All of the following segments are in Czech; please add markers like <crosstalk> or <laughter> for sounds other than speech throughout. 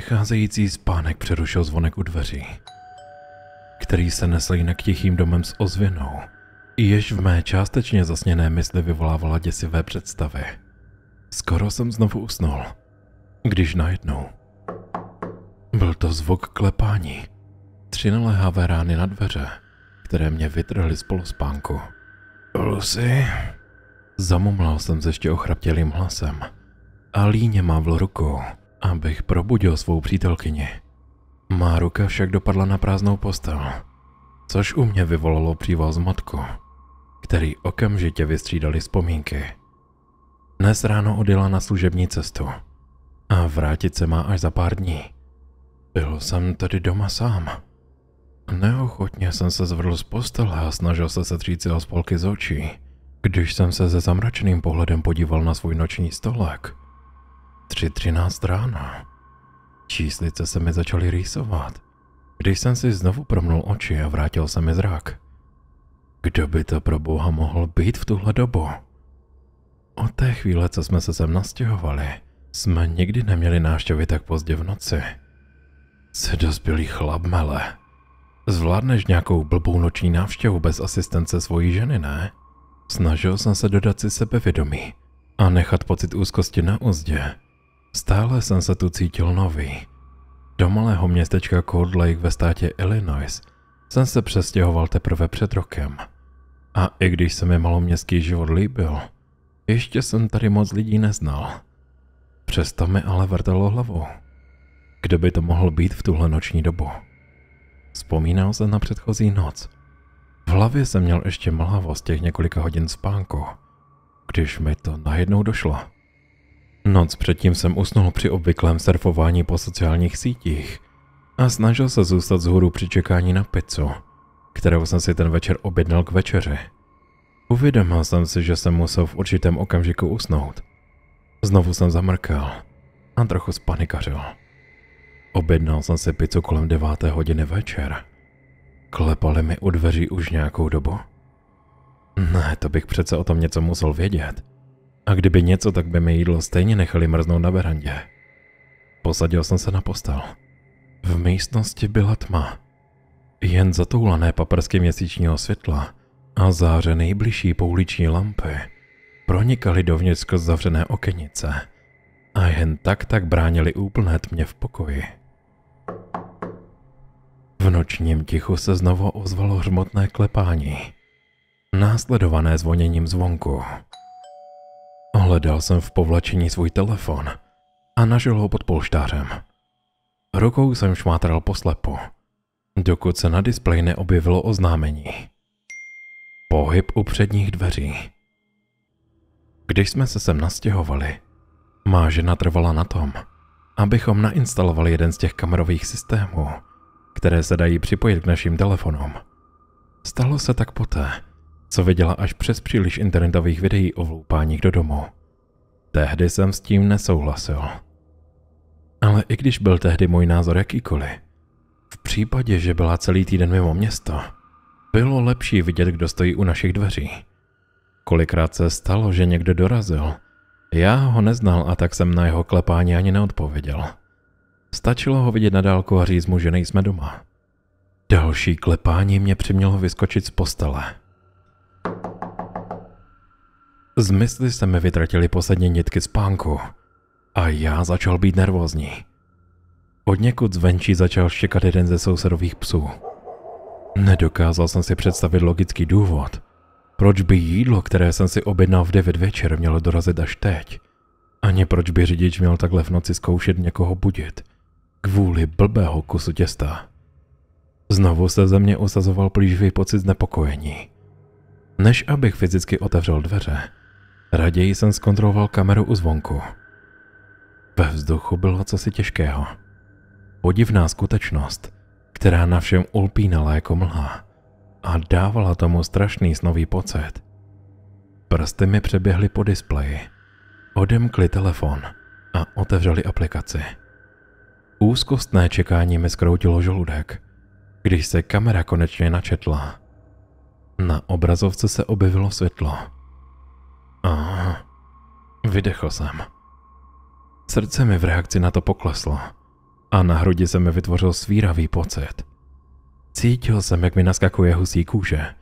přicházející spánek přerušil zvonek u dveří, který se nesl jinak tichým domem s ozvěnou, jež v mé částečně zasněné mysli vyvolávala děsivé představy. Skoro jsem znovu usnul, když najednou. Byl to zvuk klepání. Tři naléhavé rány na dveře, které mě vytrhly z polospánku. Lucy? Zamumlal jsem se ještě ochraptělým hlasem a líně mávl rukou abych probudil svou přítelkyni. Má ruka však dopadla na prázdnou postel, což u mě vyvolalo příval matku, který okamžitě vystřídali vzpomínky. Dnes ráno odjela na služební cestu a vrátit se má až za pár dní. Byl jsem tady doma sám. Neochotně jsem se zvrhl z postele a snažil se setřít si spolky z očí, když jsem se se zamračeným pohledem podíval na svůj noční stolek – Tři třináct Číslice se mi začaly rýsovat. Když jsem si znovu promnul oči a vrátil se mi zrak. Kdo by to pro boha mohl být v tuhle dobu? Od té chvíle, co jsme se sem nastěhovali, jsme nikdy neměli návštěvy tak pozdě v noci. Se dospělý chlap, mele. Zvládneš nějakou blbou noční návštěvu bez asistence svojí ženy, ne? Snažil jsem se dodat si sebevědomí a nechat pocit úzkosti na úzdě. Stále jsem se tu cítil nový. Do malého městečka Cold Lake ve státě Illinois jsem se přestěhoval teprve před rokem. A i když se mi maloměstský život líbil, ještě jsem tady moc lidí neznal. Přesto mi ale vrtalo hlavou. Kde by to mohl být v tuhle noční dobu? Vzpomínal jsem na předchozí noc. V hlavě jsem měl ještě mlhavost těch několika hodin spánku, když mi to najednou došlo. Noc předtím jsem usnul při obvyklém surfování po sociálních sítích a snažil se zůstat z hůru při čekání na pizzu, kterou jsem si ten večer objednal k večeři. Uvědomil jsem si, že jsem musel v určitém okamžiku usnout. Znovu jsem zamrkal a trochu spanikařil. Objednal jsem si pizzu kolem deváté hodiny večer. Klepali mi u dveří už nějakou dobu. Ne, to bych přece o tom něco musel vědět. A kdyby něco, tak by mi jídlo stejně nechali mrznout na verandě. Posadil jsem se na postel. V místnosti byla tma. Jen zatoulané paprsky měsíčního světla a záře nejbližší pouliční lampy pronikaly dovnitř skrz zavřené okenice a jen tak tak bránili úplné tmě v pokoji. V nočním tichu se znovu ozvalo hřmotné klepání, následované zvoněním zvonku. Hledal jsem v povlačení svůj telefon a našel ho pod polštářem. Rukou jsem šmátral poslepu, dokud se na displeji neobjevilo oznámení. Pohyb u předních dveří. Když jsme se sem nastěhovali, má žena trvala na tom, abychom nainstalovali jeden z těch kamerových systémů, které se dají připojit k našim telefonům. Stalo se tak poté, co viděla až přes příliš internetových videí o vloupáních do domu. Tehdy jsem s tím nesouhlasil. Ale i když byl tehdy můj názor jakýkoliv, v případě, že byla celý týden mimo město, bylo lepší vidět, kdo stojí u našich dveří. Kolikrát se stalo, že někdo dorazil. Já ho neznal a tak jsem na jeho klepání ani neodpověděl. Stačilo ho vidět na dálku a říct mu, že nejsme doma. Další klepání mě přimělo vyskočit z postele. Z mysli se mi vytratily poslední nitky spánku a já začal být nervózní. Od někud zvenčí začal štěkat jeden ze sousedových psů. Nedokázal jsem si představit logický důvod, proč by jídlo, které jsem si objednal v 9 večer, mělo dorazit až teď. Ani proč by řidič měl takhle v noci zkoušet někoho budit. Kvůli blbého kusu těsta. Znovu se ze mě usazoval plíživý pocit znepokojení. Než abych fyzicky otevřel dveře, raději jsem zkontroloval kameru u zvonku. Ve vzduchu bylo cosi těžkého. Podivná skutečnost, která na všem ulpínala jako mlha a dávala tomu strašný snový pocit. Prsty mi přeběhly po displeji, odemkli telefon a otevřeli aplikaci. Úzkostné čekání mi skroutilo žaludek, když se kamera konečně načetla – na obrazovce se objevilo světlo. A Vydechl jsem. Srdce mi v reakci na to pokleslo a na hrudi se mi vytvořil svíravý pocit. Cítil jsem, jak mi naskakuje husí kůže.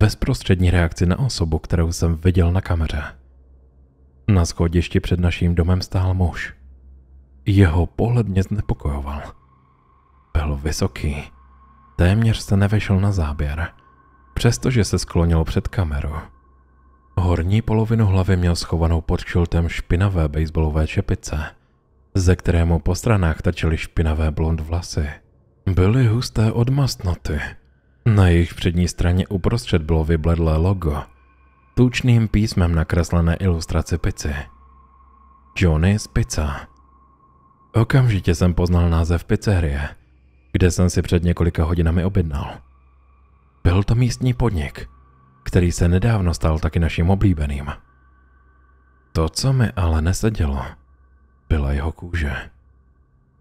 Bezprostřední reakci na osobu, kterou jsem viděl na kameře. Na schodišti před naším domem stál muž. Jeho pohled mě znepokojoval. Byl vysoký. Téměř se nevešel na záběr přestože se sklonil před kameru. Horní polovinu hlavy měl schovanou pod šiltem špinavé baseballové čepice, ze kterému po stranách tačily špinavé blond vlasy. Byly husté od mastnoty. Na jejich přední straně uprostřed bylo vybledlé logo, tučným písmem nakreslené ilustraci pici. Johnny z Pizza. Okamžitě jsem poznal název pizzerie, kde jsem si před několika hodinami objednal. Byl to místní podnik, který se nedávno stal taky naším oblíbeným. To, co mi ale nesedělo, byla jeho kůže.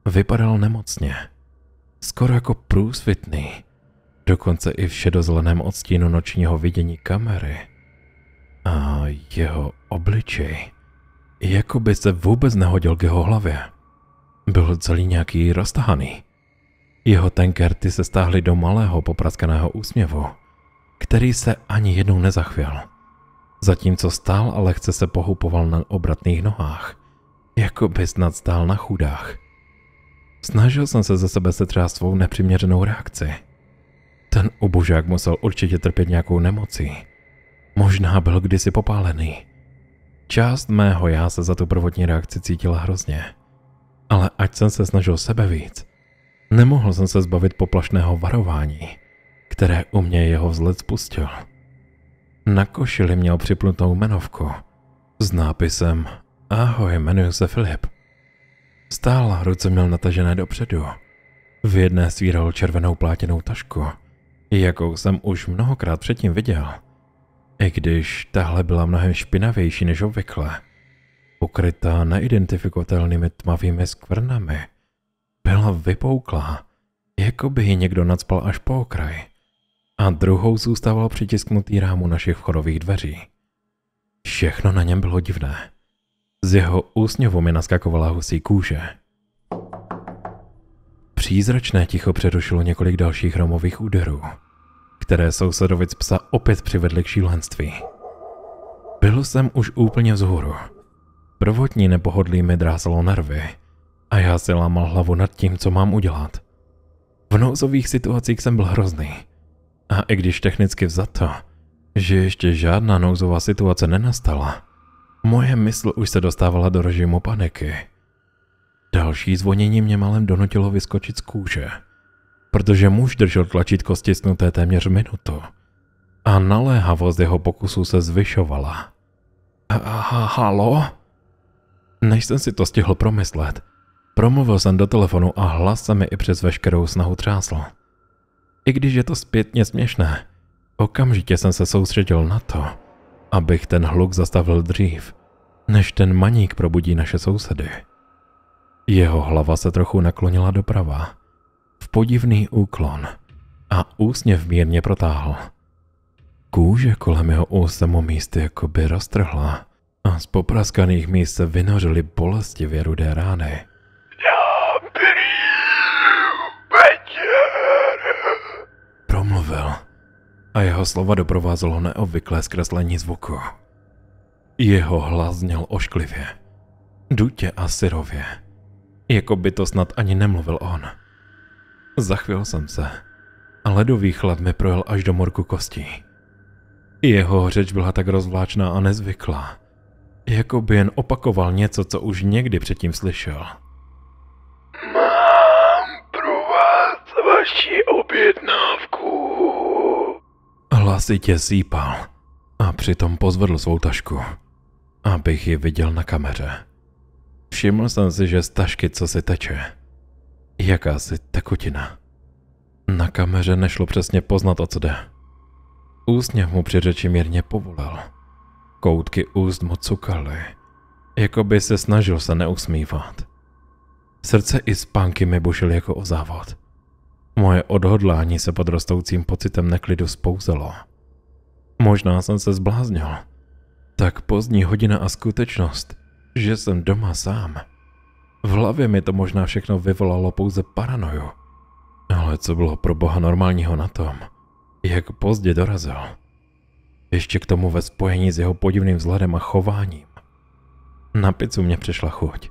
Vypadal nemocně, skoro jako průsvitný, dokonce i v šedozleném odstínu nočního vidění kamery. A jeho obličej, jako by se vůbec nehodil k jeho hlavě. Byl celý nějaký roztahaný. Jeho tenké rty se stáhly do malého popraskaného úsměvu, který se ani jednou nezachvěl. Zatímco stál a lehce se pohupoval na obratných nohách, jako by snad stál na chudách. Snažil jsem se ze sebe setřást svou nepřiměřenou reakci. Ten ubožák musel určitě trpět nějakou nemocí. Možná byl kdysi popálený. Část mého já se za tu prvotní reakci cítila hrozně. Ale ať jsem se snažil sebe víc, Nemohl jsem se zbavit poplašného varování, které u mě jeho vzhled spustil. Na košili měl připnutou menovku s nápisem Ahoj, jmenuji se Filip. Stál, ruce měl natažené dopředu. V jedné svíral červenou plátěnou tašku, jakou jsem už mnohokrát předtím viděl. I když tahle byla mnohem špinavější než obvykle, ukrytá neidentifikovatelnými tmavými skvrnami – byla vypouklá, jako by ji někdo nadspal až po okraj. A druhou zůstával přitisknutý rámu našich vchodových dveří. Všechno na něm bylo divné. Z jeho úsměvu mi naskakovala husí kůže. Přízračné ticho přerušilo několik dalších romových úderů, které sousedovic psa opět přivedly k šílenství. Byl jsem už úplně vzhůru. Prvotní nepohodlí mi drásalo nervy a já si lámal hlavu nad tím, co mám udělat. V nouzových situacích jsem byl hrozný. A i když technicky to, že ještě žádná nouzová situace nenastala, moje mysl už se dostávala do režimu paniky. Další zvonění mě malem donutilo vyskočit z kůže, protože muž držel tlačítko stisnuté téměř minutu a naléhavost jeho pokusu se zvyšovala. Halo? Než jsem si to stihl promyslet, Promluvil jsem do telefonu a hlas se mi i přes veškerou snahu třásl. I když je to zpětně směšné, okamžitě jsem se soustředil na to, abych ten hluk zastavil dřív, než ten maník probudí naše sousedy. Jeho hlava se trochu naklonila doprava, v podivný úklon a úsměv mírně protáhl. Kůže kolem jeho úst se mu místy jakoby roztrhla a z popraskaných míst se vynořily bolestivě rudé rány. mluvil a jeho slova doprovázelo neobvyklé zkreslení zvuku. Jeho hlas zněl ošklivě, dutě a syrově, jako by to snad ani nemluvil on. Zachvěl jsem se a ledový chlad mi projel až do morku kostí. Jeho řeč byla tak rozvláčná a nezvyklá, jako by jen opakoval něco, co už někdy předtím slyšel. další objednávku. Hlasitě sípal a přitom pozvedl svou tašku, abych ji viděl na kameře. Všiml jsem si, že z tašky co si teče. Jakási tekutina. Na kameře nešlo přesně poznat, o co jde. Úsměv mu při řeči mírně povolal. Koutky úst mu cukaly, jako by se snažil se neusmívat. Srdce i spánky mi bušily jako o závod. Moje odhodlání se pod rostoucím pocitem neklidu spouzelo. Možná jsem se zbláznil. Tak pozdní hodina a skutečnost, že jsem doma sám. V hlavě mi to možná všechno vyvolalo pouze paranoju. Ale co bylo pro boha normálního na tom? Jak pozdě dorazil? Ještě k tomu ve spojení s jeho podivným vzhledem a chováním. Na pizzu mě přišla chuť.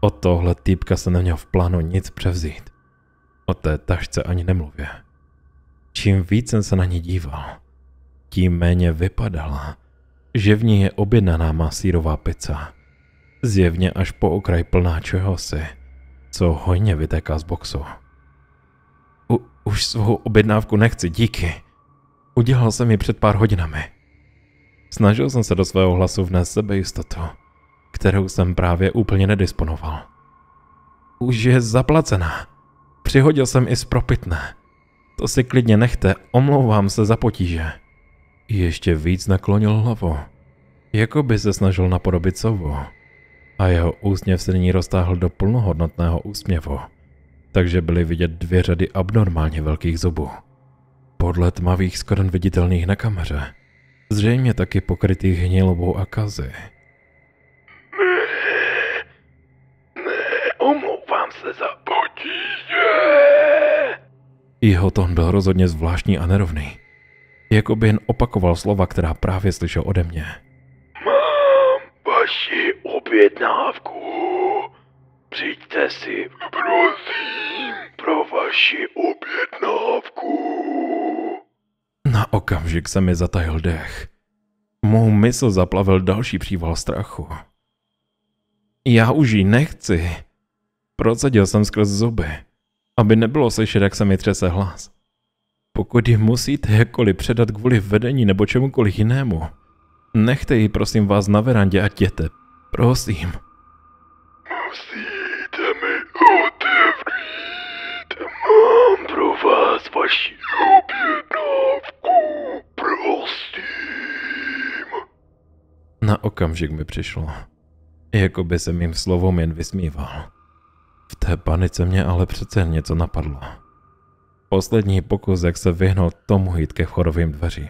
Od tohle týpka se neměl v plánu nic převzít. O té tašce ani nemluvě. Čím víc jsem se na ní díval, tím méně vypadala, že v ní je objednaná masírová pizza. Zjevně až po okraj plná čehosi, co hojně vytéká z boxu. U, už svou objednávku nechci, díky. Udělal jsem ji před pár hodinami. Snažil jsem se do svého hlasu vnést sebejistotu, kterou jsem právě úplně nedisponoval. Už je zaplacená. Přihodil jsem i zpropitné. To si klidně nechte, omlouvám se za potíže. Ještě víc naklonil hlavu. Jako by se snažil napodobit sovu. A jeho úsměv se nyní roztáhl do plnohodnotného úsměvu. Takže byly vidět dvě řady abnormálně velkých zubů. Podle tmavých skoren viditelných na kameře. Zřejmě taky pokrytých hnilobou a kazy. Ne, ne, omlouvám se za jeho tón byl rozhodně zvláštní a nerovný. Jako by jen opakoval slova, která právě slyšel ode mě. Mám vaši objednávku. Přijďte si, prosím, pro vaši objednávku. Na okamžik se mi zatajil dech. Mou mysl zaplavil další příval strachu. Já už ji nechci. Procedil jsem skrz zuby aby nebylo slyšet, jak se mi třese hlas. Pokud ji musíte jakkoliv předat kvůli vedení nebo čemukoliv jinému, nechte ji prosím vás na verandě a jděte. Prosím. Musíte mi otevřít. Mám pro vás vaši objednávku. Prosím. Na okamžik mi přišlo, jako by se mým slovom jen vysmíval. V té panice mě ale přece něco napadlo. Poslední pokus, jak se vyhnout tomu jít ke vchodovým dveřím.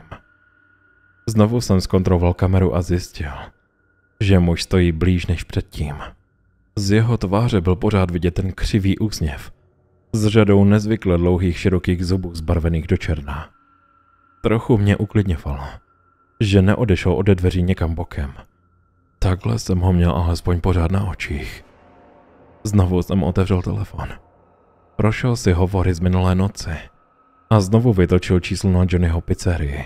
Znovu jsem zkontroloval kameru a zjistil, že muž stojí blíž než předtím. Z jeho tváře byl pořád vidět ten křivý úsměv, s řadou nezvykle dlouhých širokých zubů zbarvených do černá. Trochu mě uklidňovalo, že neodešel ode dveří někam bokem. Takhle jsem ho měl alespoň pořád na očích. Znovu jsem otevřel telefon. Prošel si hovory z minulé noci a znovu vytočil číslo na Johnnyho pizzerii.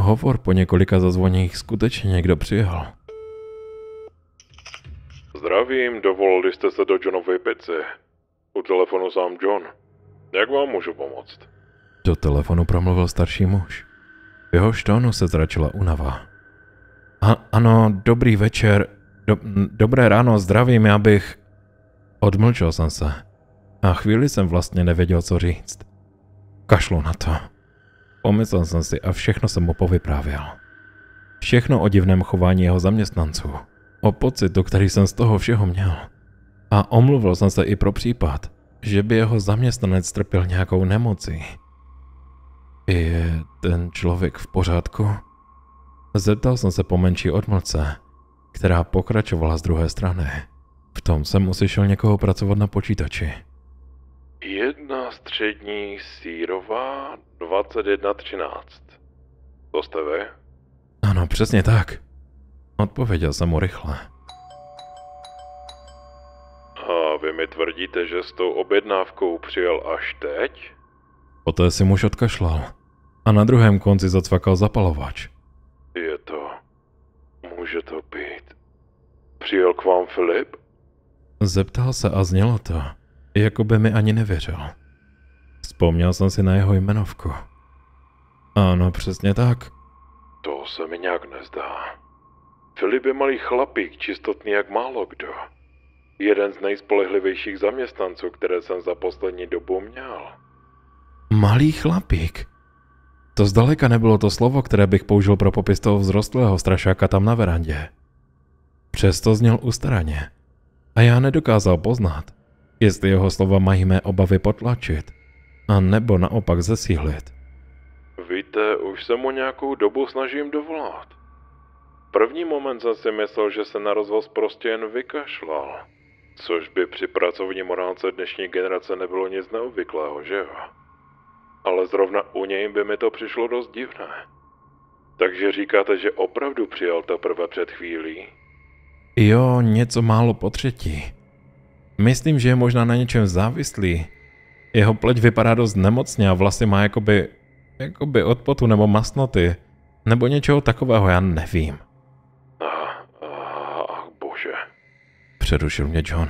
Hovor po několika zazvoněních skutečně někdo přijel. Zdravím, dovolili jste se do Johnovy pici. U telefonu sám John. Jak vám můžu pomoct? Do telefonu promluvil starší muž. V jeho štónu se zračila unava. A, ano, dobrý večer, do, dobré ráno, zdravím, já bych... Odmlčel jsem se. A chvíli jsem vlastně nevěděl, co říct. Kašlo na to. Pomyslel jsem si a všechno jsem mu povyprávěl. Všechno o divném chování jeho zaměstnanců. O pocitu, který jsem z toho všeho měl. A omluvil jsem se i pro případ, že by jeho zaměstnanec trpěl nějakou nemocí. Je ten člověk v pořádku? Zeptal jsem se po menší odmlce, která pokračovala z druhé strany. V tom jsem uslyšel někoho pracovat na počítači. Jedna střední sírová 2113. To jste vy? Ano, přesně tak. Odpověděl jsem mu rychle. A vy mi tvrdíte, že s tou objednávkou přijel až teď? Poté si muž odkašlal a na druhém konci zacvakal zapalovač. Je to. Může to být. Přijel k vám Filip? Zeptal se a znělo to, jako by mi ani nevěřil. Vzpomněl jsem si na jeho jmenovku. Ano, přesně tak. To se mi nějak nezdá. Filip je malý chlapík, čistotný jak málo kdo. Jeden z nejspolehlivějších zaměstnanců, které jsem za poslední dobu měl. Malý chlapík? To zdaleka nebylo to slovo, které bych použil pro popis toho vzrostlého strašáka tam na verandě. Přesto zněl ustaraně a já nedokázal poznat, jestli jeho slova mají mé obavy potlačit, a nebo naopak zesílit. Víte, už se mu nějakou dobu snažím dovolat. První moment jsem si myslel, že se na rozvoz prostě jen vykašlal. Což by při pracovní morálce dnešní generace nebylo nic neobvyklého, že jo? Ale zrovna u něj by mi to přišlo dost divné. Takže říkáte, že opravdu přijal teprve před chvílí? Jo, něco málo po třetí. Myslím, že je možná na něčem závislý. Jeho pleť vypadá dost nemocně a vlasy má jakoby, jakoby odpotu nebo masnoty. Nebo něčeho takového, já nevím. Ach, bože. Přerušil mě John.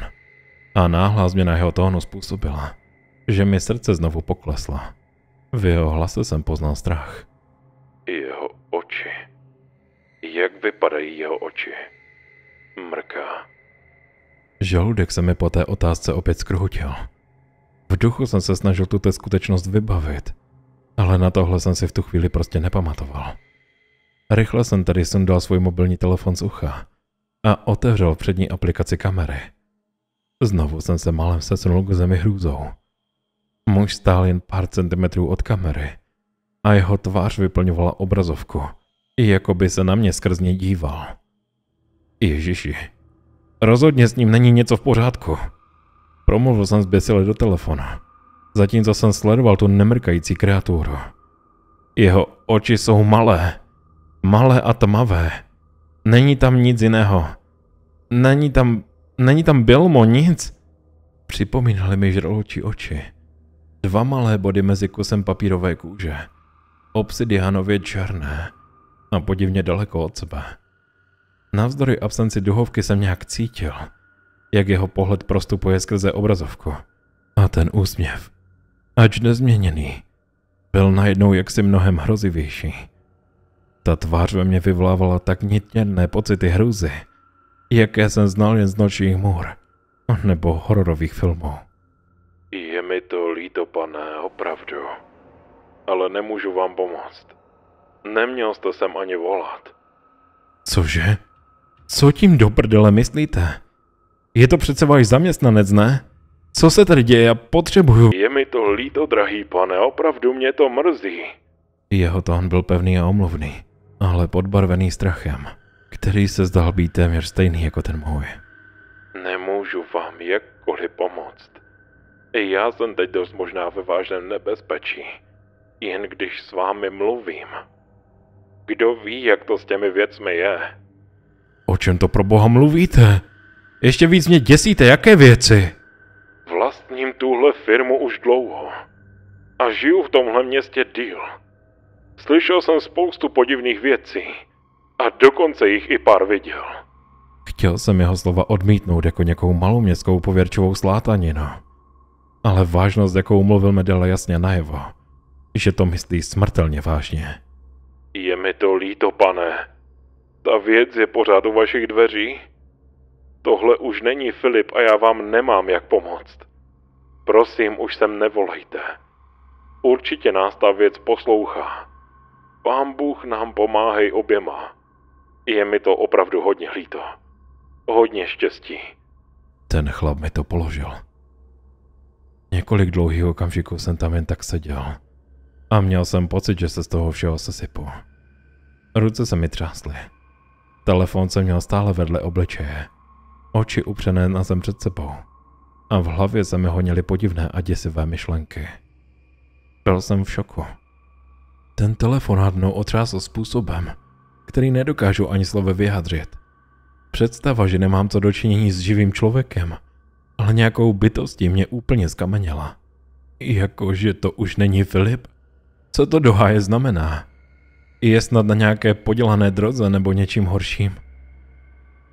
A náhla změna jeho tónu způsobila, že mi srdce znovu poklesla. V jeho hlase jsem poznal strach. Jeho oči. Jak vypadají jeho oči? mrká. Žaludek se mi po té otázce opět skrutil. V duchu jsem se snažil tuto skutečnost vybavit, ale na tohle jsem si v tu chvíli prostě nepamatoval. Rychle jsem tedy sundal svůj mobilní telefon z ucha a otevřel přední aplikaci kamery. Znovu jsem se malem sesunul k zemi hrůzou. Muž stál jen pár centimetrů od kamery a jeho tvář vyplňovala obrazovku, jako by se na mě skrz něj díval. Ježiši, rozhodně s ním není něco v pořádku. Promluvil jsem zběsile do telefonu, zatímco jsem sledoval tu nemrkající kreaturu. Jeho oči jsou malé, malé a tmavé. Není tam nic jiného. Není tam, není tam Bilmo, nic. Připomínaly mi žraločí oči. Dva malé body mezi kusem papírové kůže. Obsidianově černé a no podivně daleko od sebe. Navzdory absenci duhovky jsem nějak cítil, jak jeho pohled prostupuje skrze obrazovku. A ten úsměv, ač nezměněný, byl najednou jaksi mnohem hrozivější. Ta tvář ve mně vyvlávala tak nitněné pocity hrůzy, jaké jsem znal jen z nočních můr nebo hororových filmů. Je mi to líto, pane, opravdu. Ale nemůžu vám pomoct. Neměl jste sem ani volat. Cože? Co tím do prdele myslíte? Je to přece váš zaměstnanec, ne? Co se tady děje? Já potřebuju... Je mi to líto, drahý pane, opravdu mě to mrzí. Jeho tón byl pevný a omluvný, ale podbarvený strachem, který se zdal být téměř stejný jako ten můj. Nemůžu vám jakkoliv pomoct. I já jsem teď dost možná ve vážném nebezpečí, jen když s vámi mluvím. Kdo ví, jak to s těmi věcmi je? O čem to pro boha mluvíte? Ještě víc mě děsíte, jaké věci? Vlastním tuhle firmu už dlouho. A žiju v tomhle městě díl. Slyšel jsem spoustu podivných věcí. A dokonce jich i pár viděl. Chtěl jsem jeho slova odmítnout jako nějakou městskou pověrčovou slátaninu. Ale vážnost, jakou mluvil, mi dala jasně najevo, že to myslí smrtelně vážně. Je mi to líto, pane, ta věc je pořád u vašich dveří. Tohle už není Filip a já vám nemám jak pomoct. Prosím, už sem nevolejte. Určitě nás ta věc poslouchá. Pán Bůh nám pomáhej oběma. Je mi to opravdu hodně líto. Hodně štěstí. Ten chlap mi to položil. Několik dlouhých okamžiků jsem tam jen tak seděl. A měl jsem pocit, že se z toho všeho sesypu. Ruce se mi třásly. Telefon jsem měl stále vedle obličeje. Oči upřené na zem před sebou. A v hlavě se mi honily podivné a děsivé myšlenky. Byl jsem v šoku. Ten telefonát mnou otřásl způsobem, který nedokážu ani slovy vyjádřit. Představa, že nemám co dočinění s živým člověkem, ale nějakou bytostí mě úplně skameněla. Jakože to už není Filip? Co to doháje znamená? Je snad na nějaké podělané droze nebo něčím horším?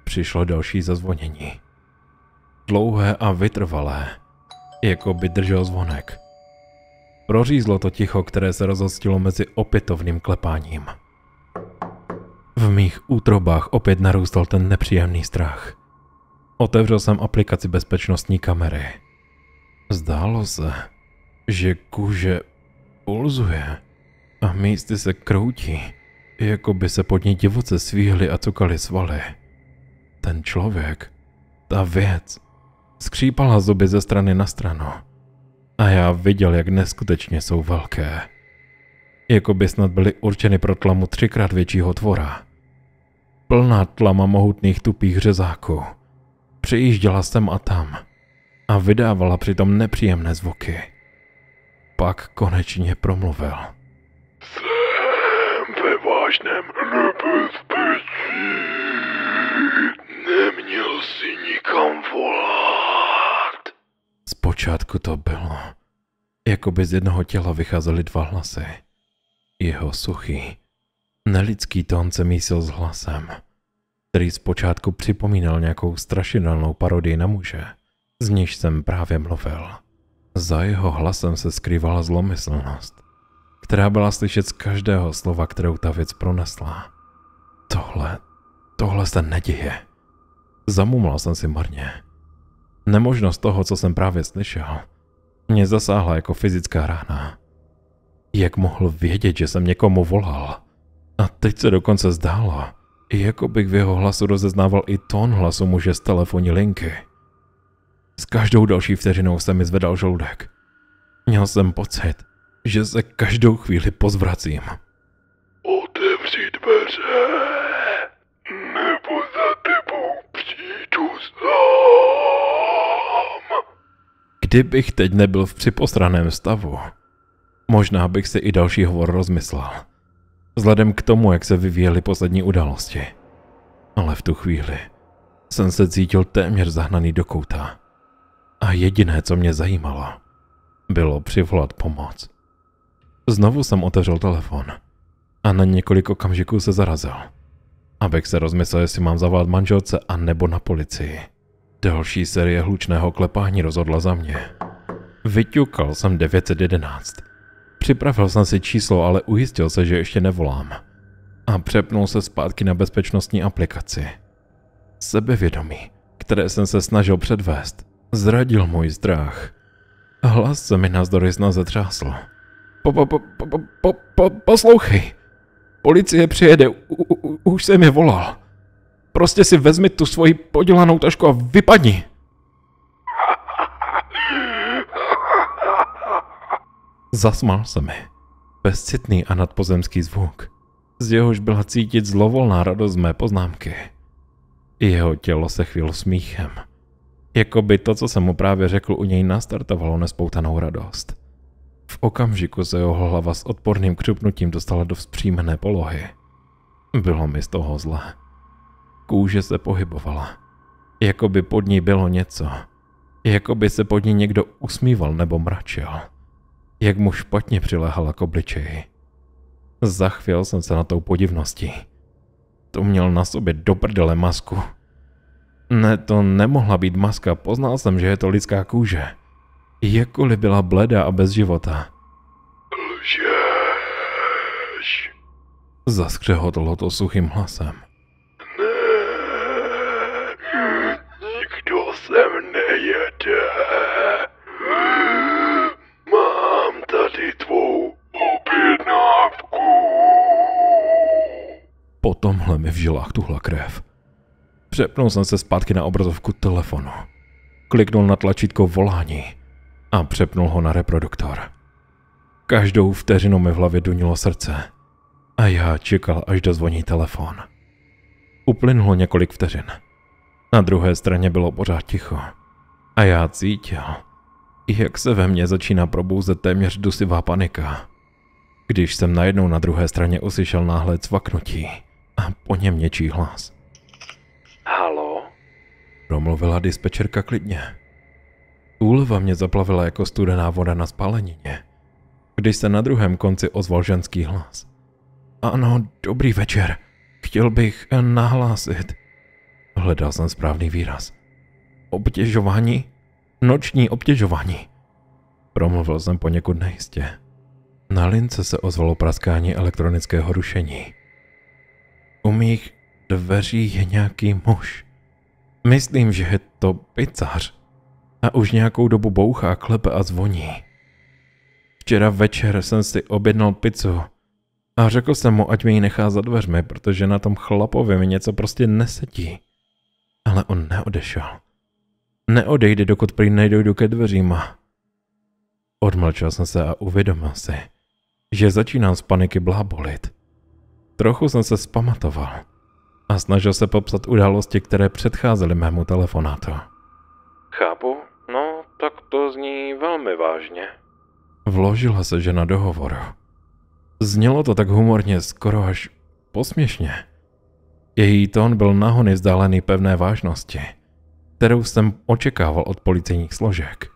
Přišlo další zazvonění. Dlouhé a vytrvalé, jako by držel zvonek. Prořízlo to ticho, které se rozhostilo mezi opětovným klepáním. V mých útrobách opět narůstal ten nepříjemný strach. Otevřel jsem aplikaci bezpečnostní kamery. Zdálo se, že kůže pulzuje a místy se kroutí, jako by se pod ní divoce svíhly a cukaly svaly. Ten člověk, ta věc, skřípala zuby ze strany na stranu. A já viděl, jak neskutečně jsou velké. Jako by snad byly určeny pro tlamu třikrát většího tvora. Plná tlama mohutných tupých řezáků. Přijížděla sem a tam a vydávala přitom nepříjemné zvuky. Pak konečně promluvil vážném nebezpečí. Neměl si nikam volat. Zpočátku to bylo. jako by z jednoho těla vycházely dva hlasy. Jeho suchý, nelidský tón se mísil s hlasem, který zpočátku připomínal nějakou strašidelnou parodii na muže, z níž jsem právě mluvil. Za jeho hlasem se skrývala zlomyslnost která byla slyšet z každého slova, kterou ta věc pronesla. Tohle, tohle se neděje. Zamumlal jsem si marně. Nemožnost toho, co jsem právě slyšel, mě zasáhla jako fyzická rána. Jak mohl vědět, že jsem někomu volal? A teď se dokonce zdálo, jako bych v jeho hlasu rozeznával i tón hlasu muže z telefonní linky. S každou další vteřinou se mi zvedal žaludek. Měl jsem pocit, že se každou chvíli pozvracím. Otevři dveře, nebo za tebou přijdu sám. Kdybych teď nebyl v připostraném stavu, možná bych si i další hovor rozmyslel. Vzhledem k tomu, jak se vyvíjely poslední události. Ale v tu chvíli jsem se cítil téměř zahnaný do kouta. A jediné, co mě zajímalo, bylo přivolat pomoc. Znovu jsem otevřel telefon a na několik okamžiků se zarazil. Abych se rozmyslel, jestli mám zavolat manželce a nebo na policii. Další série hlučného klepání rozhodla za mě. Vyťukal jsem 911. Připravil jsem si číslo, ale ujistil se, že ještě nevolám. A přepnul se zpátky na bezpečnostní aplikaci. Sebevědomí, které jsem se snažil předvést, zradil můj strach. Hlas se mi na zdory zna zetřásl po, po, po, po, po, po, poslouchej. Policie přijede, u, u, už jsem je volal. Prostě si vezmi tu svoji podělanou tašku a vypadni. Zasmál se mi. Bezcitný a nadpozemský zvuk. Z jehož byla cítit zlovolná radost mé poznámky. Jeho tělo se chvíl smíchem. Jako by to, co jsem mu právě řekl, u něj nastartovalo nespoutanou radost. V okamžiku se jeho hlava s odporným křupnutím dostala do vzpřímené polohy. Bylo mi z toho zle. Kůže se pohybovala. Jako by pod ní bylo něco. Jako by se pod ní někdo usmíval nebo mračil. Jak mu špatně přiléhala k obličeji. Zachvěl jsem se na tou podivností. To měl na sobě do prdele masku. Ne, to nemohla být maska, poznal jsem, že je to lidská kůže jakkoliv byla bleda a bez života. Lžeš. Zaskřehotlo to suchým hlasem. Ne, nikdo sem nejede. Mám tady tvou objednávku. Po tomhle mi v žilách tuhla krev. Přepnul jsem se zpátky na obrazovku telefonu. Kliknul na tlačítko volání a přepnul ho na reproduktor. Každou vteřinu mi v hlavě dunilo srdce a já čekal, až dozvoní telefon. Uplynulo několik vteřin. Na druhé straně bylo pořád ticho a já cítil, jak se ve mně začíná probouzet téměř dusivá panika. Když jsem najednou na druhé straně uslyšel náhle cvaknutí a po něm něčí hlas. Halo? Promluvila dispečerka klidně. Úleva mě zaplavila jako studená voda na spálenině, když se na druhém konci ozval ženský hlas. Ano, dobrý večer. Chtěl bych nahlásit. Hledal jsem správný výraz. Obtěžování? Noční obtěžování. Promluvil jsem poněkud nejistě. Na lince se ozvalo praskání elektronického rušení. U mých dveří je nějaký muž. Myslím, že je to pizzař a už nějakou dobu bouchá, klepe a zvoní. Včera večer jsem si objednal pizzu a řekl jsem mu, ať mi ji nechá za dveřmi, protože na tom chlapovi mi něco prostě nesedí. Ale on neodešel. Neodejde, dokud prý nejdojdu ke dveřím. Odmlčel jsem se a uvědomil si, že začínám z paniky blábolit. Trochu jsem se spamatoval a snažil se popsat události, které předcházely mému telefonátu. Chápu, tak to zní velmi vážně. Vložila se žena do hovoru. Znělo to tak humorně, skoro až posměšně. Její tón byl nahony vzdálený pevné vážnosti, kterou jsem očekával od policejních složek.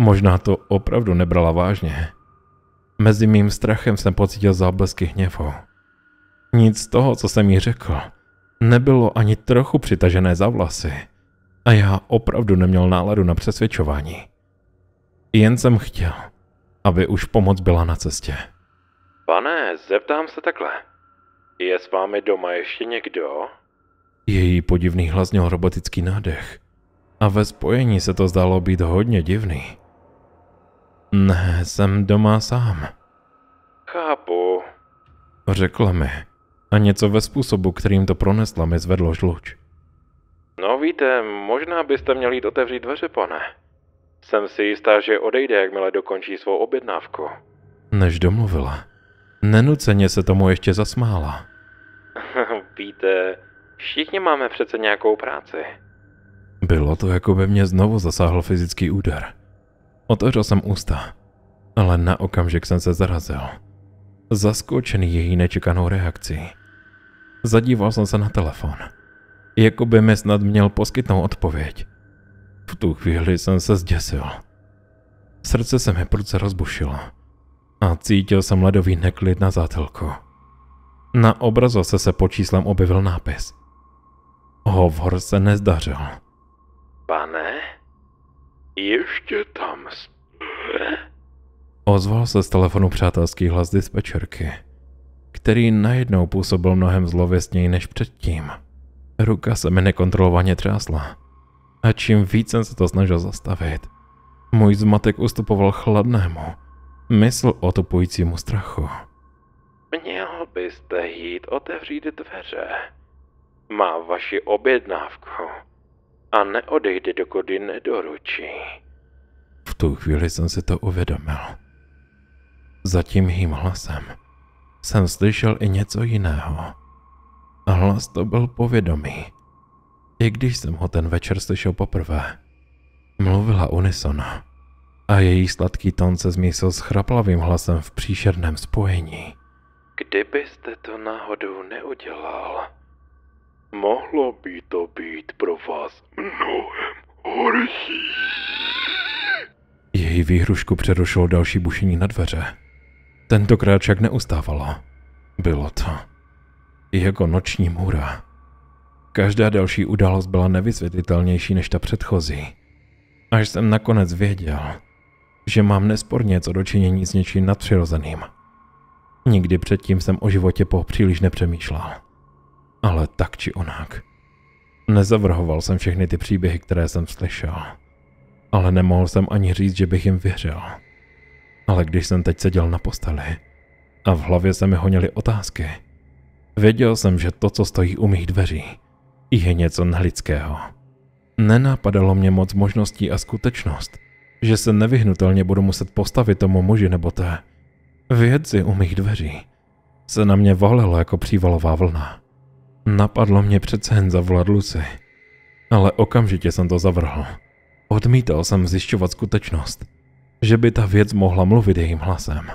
Možná to opravdu nebrala vážně. Mezi mým strachem jsem pocítil záblesky hněvu. Nic z toho, co jsem jí řekl, nebylo ani trochu přitažené za vlasy a já opravdu neměl náladu na přesvědčování. Jen jsem chtěl, aby už pomoc byla na cestě. Pane, zeptám se takhle. Je s vámi doma ještě někdo? Její podivný hlas měl robotický nádech. A ve spojení se to zdálo být hodně divný. Ne, jsem doma sám. Chápu. Řekla mi. A něco ve způsobu, kterým to pronesla, mi zvedlo žluč. No víte, možná byste měli jít otevřít dveře, pane. Jsem si jistá, že odejde, jakmile dokončí svou objednávku. Než domluvila. Nenuceně se tomu ještě zasmála. <laughs> víte, všichni máme přece nějakou práci. Bylo to, jako by mě znovu zasáhl fyzický úder. Otevřel jsem ústa, ale na okamžik jsem se zarazil. Zaskočený její nečekanou reakcí. Zadíval jsem se na telefon jako by mi snad měl poskytnout odpověď. V tu chvíli jsem se zděsil. Srdce se mi prudce rozbušilo a cítil jsem ledový neklid na zátelku. Na obrazovce se pod číslem objevil nápis. Hovor se nezdařil. Pane, ještě tam jste? Ozval se z telefonu přátelský hlas dispečerky, který najednou působil mnohem zlověstněji než předtím. Ruka se mi nekontrolovaně třásla. A čím víc jsem se to snažil zastavit, můj zmatek ustupoval chladnému, mysl otopujícímu strachu. Měl byste jít otevřít dveře. Má vaši objednávku. A neodejde, dokud ji nedoručí. V tu chvíli jsem si to uvědomil. Zatím jím hlasem jsem slyšel i něco jiného. A hlas to byl povědomý. I když jsem ho ten večer slyšel poprvé. Mluvila unisono. A její sladký tón se zmísil s chraplavým hlasem v příšerném spojení. Kdybyste to náhodou neudělal, mohlo by to být pro vás mnohem horší. Její výhrušku přerušilo další bušení na dveře. Tentokrát však neustávalo. Bylo to i jako noční můra. Každá další událost byla nevysvětlitelnější než ta předchozí. Až jsem nakonec věděl, že mám nesporně co dočinění s něčím nadpřirozeným. Nikdy předtím jsem o životě po příliš nepřemýšlel. Ale tak či onak. Nezavrhoval jsem všechny ty příběhy, které jsem slyšel. Ale nemohl jsem ani říct, že bych jim věřil. Ale když jsem teď seděl na posteli a v hlavě se mi honily otázky, Věděl jsem, že to, co stojí u mých dveří, je něco nelidského. Nenápadalo mě moc možností a skutečnost, že se nevyhnutelně budu muset postavit tomu muži nebo té věci u mých dveří. Se na mě valilo jako přívalová vlna. Napadlo mě přece jen zavolat Lucy, ale okamžitě jsem to zavrhl. Odmítal jsem zjišťovat skutečnost, že by ta věc mohla mluvit jejím hlasem.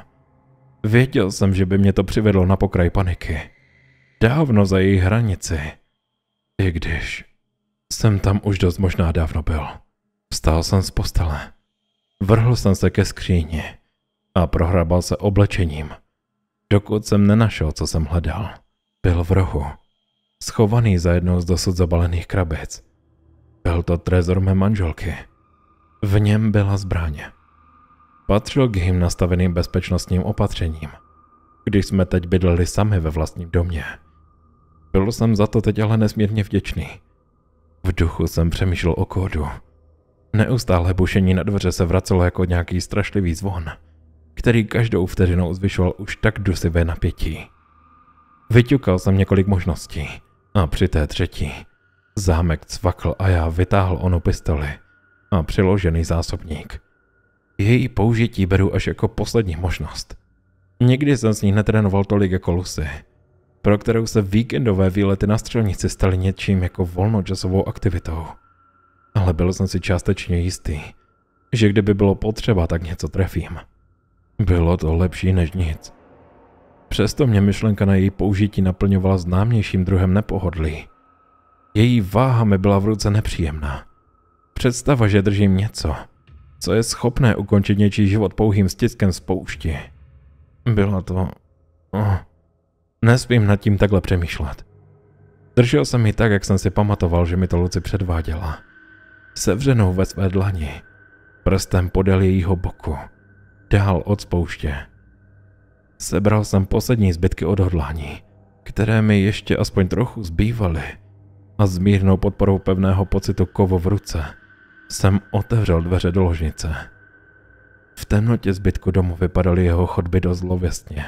Věděl jsem, že by mě to přivedlo na pokraj paniky dávno za její hranici. I když jsem tam už dost možná dávno byl. Vstal jsem z postele. Vrhl jsem se ke skříni a prohrabal se oblečením, dokud jsem nenašel, co jsem hledal. Byl v rohu, schovaný za jednou z dosud zabalených krabic. Byl to trezor mé manželky. V něm byla zbraně. Patřil k jim nastaveným bezpečnostním opatřením, když jsme teď bydleli sami ve vlastním domě. Byl jsem za to teď ale nesmírně vděčný. V duchu jsem přemýšlel o kódu. Neustále bušení na dveře se vracelo jako nějaký strašlivý zvon, který každou vteřinou zvyšoval už tak dusivé napětí. Vyťukal jsem několik možností a při té třetí zámek cvakl a já vytáhl onu pistoli a přiložený zásobník. Její použití beru až jako poslední možnost. Nikdy jsem s ní netrénoval tolik jako Lucy pro kterou se víkendové výlety na střelnici staly něčím jako volnočasovou aktivitou. Ale byl jsem si částečně jistý, že kdyby bylo potřeba, tak něco trefím. Bylo to lepší než nic. Přesto mě myšlenka na její použití naplňovala známějším druhem nepohodlí. Její váha mi byla v ruce nepříjemná. Představa, že držím něco, co je schopné ukončit něčí život pouhým stiskem z poušti. Byla to... Oh, Nesmím nad tím takhle přemýšlet. Držel jsem ji tak, jak jsem si pamatoval, že mi to Luci předváděla. Sevřenou ve své dlani. Prstem podél jejího boku. Dál od spouště. Sebral jsem poslední zbytky odhodlání, které mi ještě aspoň trochu zbývaly. A s mírnou podporou pevného pocitu kovo v ruce jsem otevřel dveře do ložnice. V temnotě zbytku domu vypadaly jeho chodby dost zlověstně.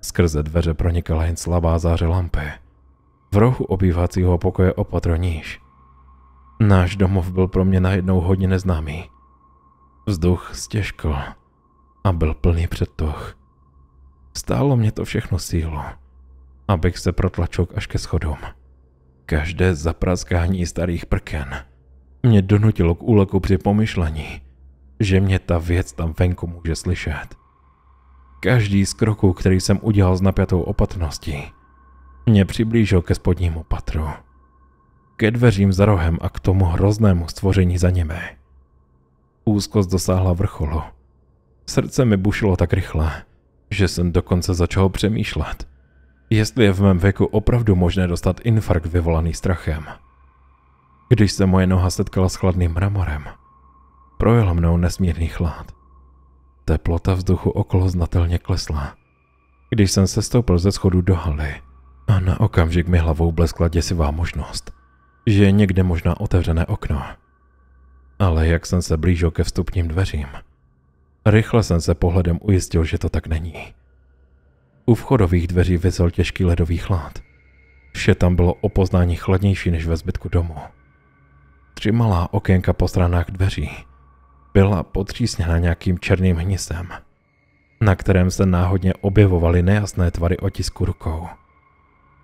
Skrze dveře pronikala jen slabá záře lampy. V rohu obývacího pokoje opatro níž. Náš domov byl pro mě najednou hodně neznámý. Vzduch stěžkl a byl plný předtoch. Stálo mě to všechno sílu, abych se protlačil až ke schodům. Každé zapraskání starých prken mě donutilo k úleku při pomyšlení, že mě ta věc tam venku může slyšet. Každý z kroků, který jsem udělal s napjatou opatrností, mě přiblížil ke spodnímu patru. Ke dveřím za rohem a k tomu hroznému stvoření za nimi. Úzkost dosáhla vrcholu. Srdce mi bušilo tak rychle, že jsem dokonce začal přemýšlet, jestli je v mém věku opravdu možné dostat infarkt vyvolaný strachem. Když se moje noha setkala s chladným mramorem, projel mnou nesmírný chlad. Teplota vzduchu okolo znatelně klesla. Když jsem se stoupil ze schodu do haly, a na okamžik mi hlavou bleskla děsivá možnost, že je někde možná otevřené okno. Ale jak jsem se blížil ke vstupním dveřím, rychle jsem se pohledem ujistil, že to tak není. U vchodových dveří vyzel těžký ledový chlad. Vše tam bylo o poznání chladnější než ve zbytku domu. Tři malá okénka po stranách dveří byla potřísněna nějakým černým hnisem, na kterém se náhodně objevovaly nejasné tvary otisku rukou.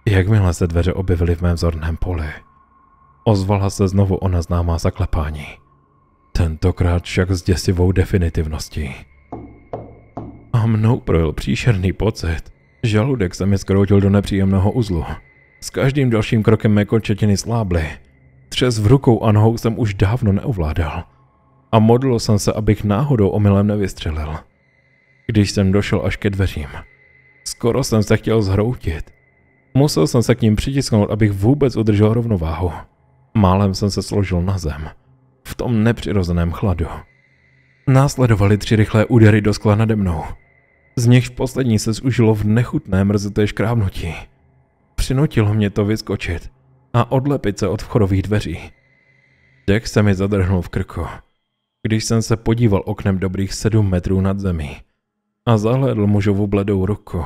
Jakmile se dveře objevily v mém vzorném poli, ozvala se znovu ona známá zaklepání. Tentokrát však s děsivou definitivností. A mnou projel příšerný pocit. Žaludek se mi skroutil do nepříjemného uzlu. S každým dalším krokem mé končetiny slábly. Třes v rukou a nohou jsem už dávno neovládal a modlil jsem se, abych náhodou omylem nevystřelil. Když jsem došel až ke dveřím, skoro jsem se chtěl zhroutit. Musel jsem se k ním přitisknout, abych vůbec udržel rovnováhu. Málem jsem se složil na zem, v tom nepřirozeném chladu. Následovaly tři rychlé údery do skla nade mnou. Z v poslední se zužilo v nechutné mrzuté škrábnutí. Přinutilo mě to vyskočit a odlepit se od vchodových dveří. Dech se mi zadrhnul v krku když jsem se podíval oknem dobrých sedm metrů nad zemí a zahledl mužovu bledou ruku,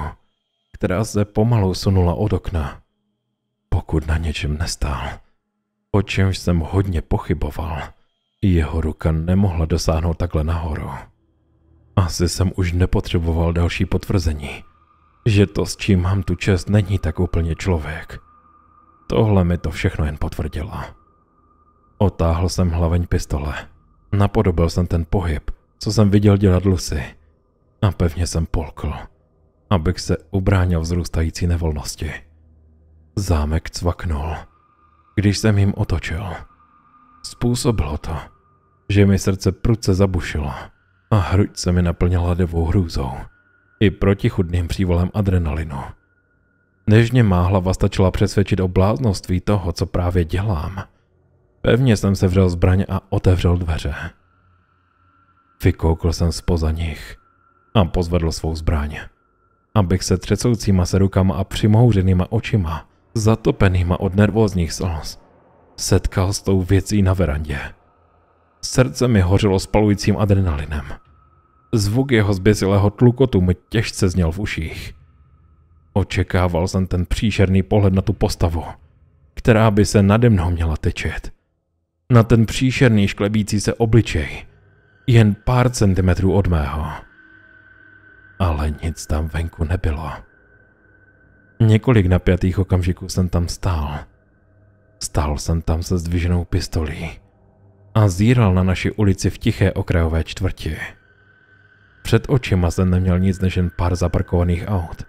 která se pomalu sunula od okna. Pokud na něčem nestál, o čemž jsem hodně pochyboval, jeho ruka nemohla dosáhnout takhle nahoru. Asi jsem už nepotřeboval další potvrzení, že to, s čím mám tu čest, není tak úplně člověk. Tohle mi to všechno jen potvrdilo. Otáhl jsem hlaveň pistole Napodobil jsem ten pohyb, co jsem viděl dělat Lucy. A pevně jsem polkl, abych se ubránil vzrůstající nevolnosti. Zámek cvaknul, když jsem jim otočil. Způsobilo to, že mi srdce prudce zabušilo a hruď se mi naplnila devou hrůzou i protichudným přívolem adrenalinu. Nežně má hlava stačila přesvědčit o bláznoství toho, co právě dělám – Pevně jsem sevřel zbraň a otevřel dveře. Vykoukl jsem spoza nich a pozvedl svou zbraň, abych se třecoucíma se rukama a přimhouřenýma očima, zatopenýma od nervózních slz, setkal s tou věcí na verandě. Srdce mi hořelo spalujícím adrenalinem. Zvuk jeho zběsilého tlukotu mi těžce zněl v uších. Očekával jsem ten příšerný pohled na tu postavu, která by se nade mnou měla tečet na ten příšerný šklebící se obličej, jen pár centimetrů od mého. Ale nic tam venku nebylo. Několik napjatých okamžiků jsem tam stál. Stál jsem tam se zdviženou pistolí a zíral na naši ulici v tiché okrajové čtvrti. Před očima jsem neměl nic než jen pár zaparkovaných aut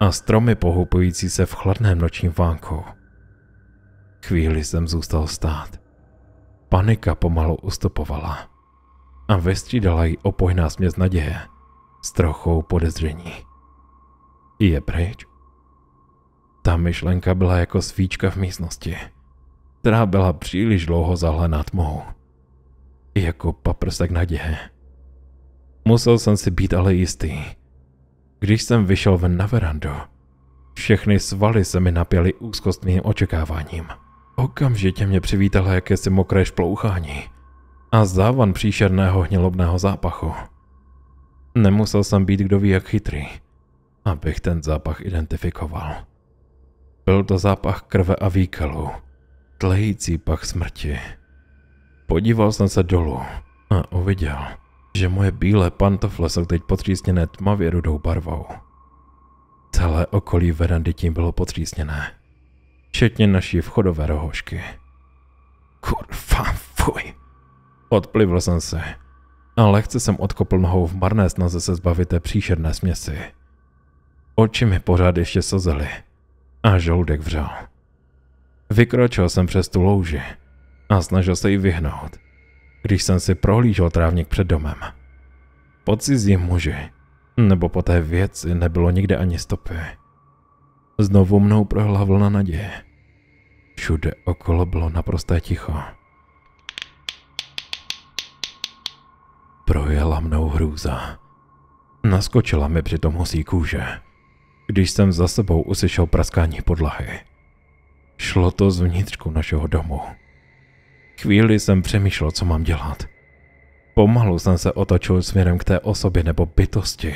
a stromy pohupující se v chladném nočním vánku. Chvíli jsem zůstal stát. Panika pomalu ustupovala a vystřídala ji opojná směs naděje s trochou podezření. Je pryč? Ta myšlenka byla jako svíčka v místnosti, která byla příliš dlouho zahlená tmou. Jako paprsek naděje. Musel jsem si být ale jistý. Když jsem vyšel ven na verandu, všechny svaly se mi napěly úzkostným očekáváním. Okamžitě mě přivítalo jakési mokré šplouchání a závan příšerného hnilobného zápachu. Nemusel jsem být kdo ví jak chytrý, abych ten zápach identifikoval. Byl to zápach krve a výkalu, tlející pach smrti. Podíval jsem se dolů a uviděl, že moje bílé pantofle jsou teď potřísněné tmavě rudou barvou. Celé okolí verandy tím bylo potřísněné. Včetně naší vchodové rohošky. Kurva, fuj. Odplivl jsem se. A lehce jsem odkopl nohou v marné snaze se zbavit té příšerné směsi. Oči mi pořád ještě slzely. A žaludek vřel. Vykročil jsem přes tu louži a snažil se jí vyhnout, když jsem si prohlížel trávník před domem. Po cizí muži nebo po té věci nebylo nikde ani stopy. Znovu mnou prohla vlna naděje. Všude okolo bylo naprosté ticho. Projela mnou hrůza. Naskočila mi přitom husí kůže, když jsem za sebou uslyšel praskání podlahy. Šlo to zvnitřku našeho domu. Chvíli jsem přemýšlel, co mám dělat. Pomalu jsem se otočil směrem k té osobě nebo bytosti,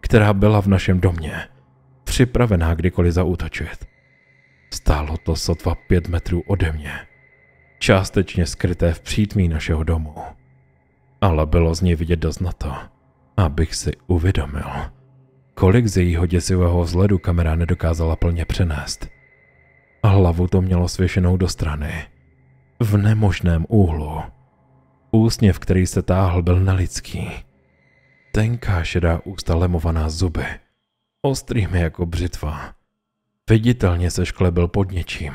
která byla v našem domě připravená kdykoliv zaútočit. Stálo to sotva pět metrů ode mě, částečně skryté v přítmí našeho domu. Ale bylo z něj vidět dost na to, abych si uvědomil, kolik z jejího děsivého vzhledu kamera nedokázala plně přenést. A hlavu to mělo svěšenou do strany, v nemožném úhlu. Úsměv, který se táhl, byl nelidský. Tenká šedá ústa lemovaná zuby – ostrým jako břitva. Viditelně se šklebil pod něčím,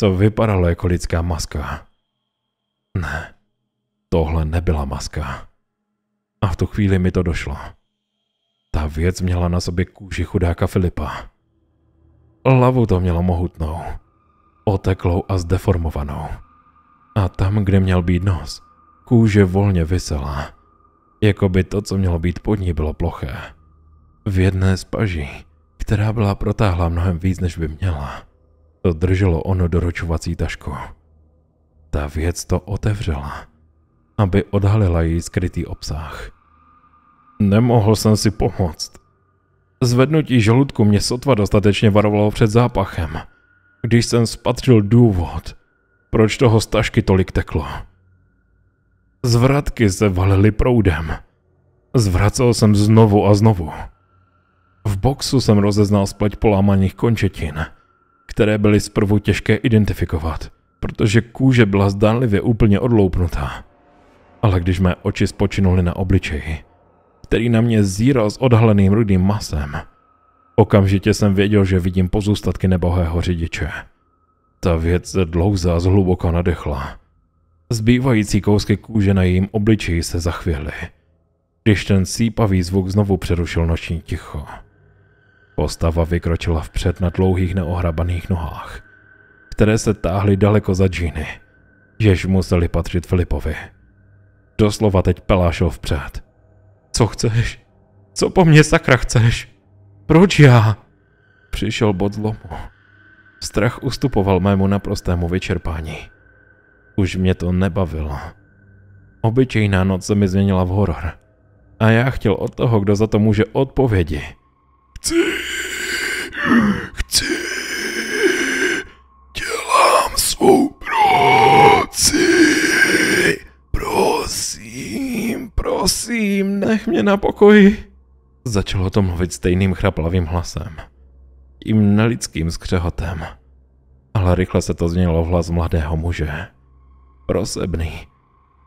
co vypadalo jako lidská maska. Ne, tohle nebyla maska. A v tu chvíli mi to došlo. Ta věc měla na sobě kůži chudáka Filipa. Lavu to mělo mohutnou, oteklou a zdeformovanou. A tam, kde měl být nos, kůže volně vysela, jako by to, co mělo být pod ní, bylo ploché v jedné z paží, která byla protáhla mnohem víc, než by měla. To drželo ono doručovací tašku. Ta věc to otevřela, aby odhalila její skrytý obsah. Nemohl jsem si pomoct. Zvednutí žaludku mě sotva dostatečně varovalo před zápachem, když jsem spatřil důvod, proč toho z tašky tolik teklo. Zvratky se valily proudem. Zvracel jsem znovu a znovu. V boxu jsem rozeznal spleť polámaných končetin, které byly zprvu těžké identifikovat, protože kůže byla zdánlivě úplně odloupnutá. Ale když mé oči spočinuly na obličeji, který na mě zíral s odhaleným rudým masem, okamžitě jsem věděl, že vidím pozůstatky nebohého řidiče. Ta věc se dlouze a zhluboko nadechla. Zbývající kousky kůže na jejím obličeji se zachvěly, když ten sípavý zvuk znovu přerušil noční ticho. Postava vykročila vpřed na dlouhých neohrabaných nohách, které se táhly daleko za džíny, jež museli patřit Filipovi. Doslova teď pelášel vpřed. Co chceš? Co po mně sakra chceš? Proč já? Přišel bod zlomu. Strach ustupoval mému naprostému vyčerpání. Už mě to nebavilo. Obyčejná noc se mi změnila v horor. A já chtěl od toho, kdo za to může odpovědi. Chci, chci, dělám svou práci. Prosím, prosím, nech mě na pokoji. Začalo to mluvit stejným chraplavým hlasem. Tím nelidským skřehotem. Ale rychle se to znělo v hlas mladého muže. Prosebný,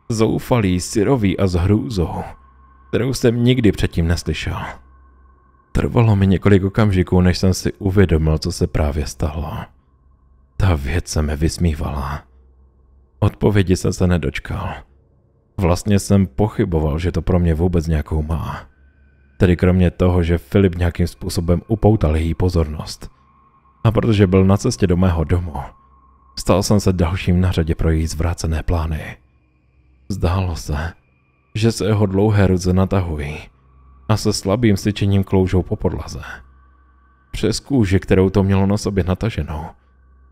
zoufalý, syrový a s hrůzou, kterou jsem nikdy předtím neslyšel. Trvalo mi několik okamžiků, než jsem si uvědomil, co se právě stalo. Ta věc se mi vysmívala. Odpovědi jsem se nedočkal. Vlastně jsem pochyboval, že to pro mě vůbec nějakou má. Tedy kromě toho, že Filip nějakým způsobem upoutal její pozornost. A protože byl na cestě do mého domu, stal jsem se dalším na řadě pro její zvrácené plány. Zdálo se, že se jeho dlouhé ruce natahují a se slabým styčením kloužou po podlaze. Přes kůži, kterou to mělo na sobě nataženou,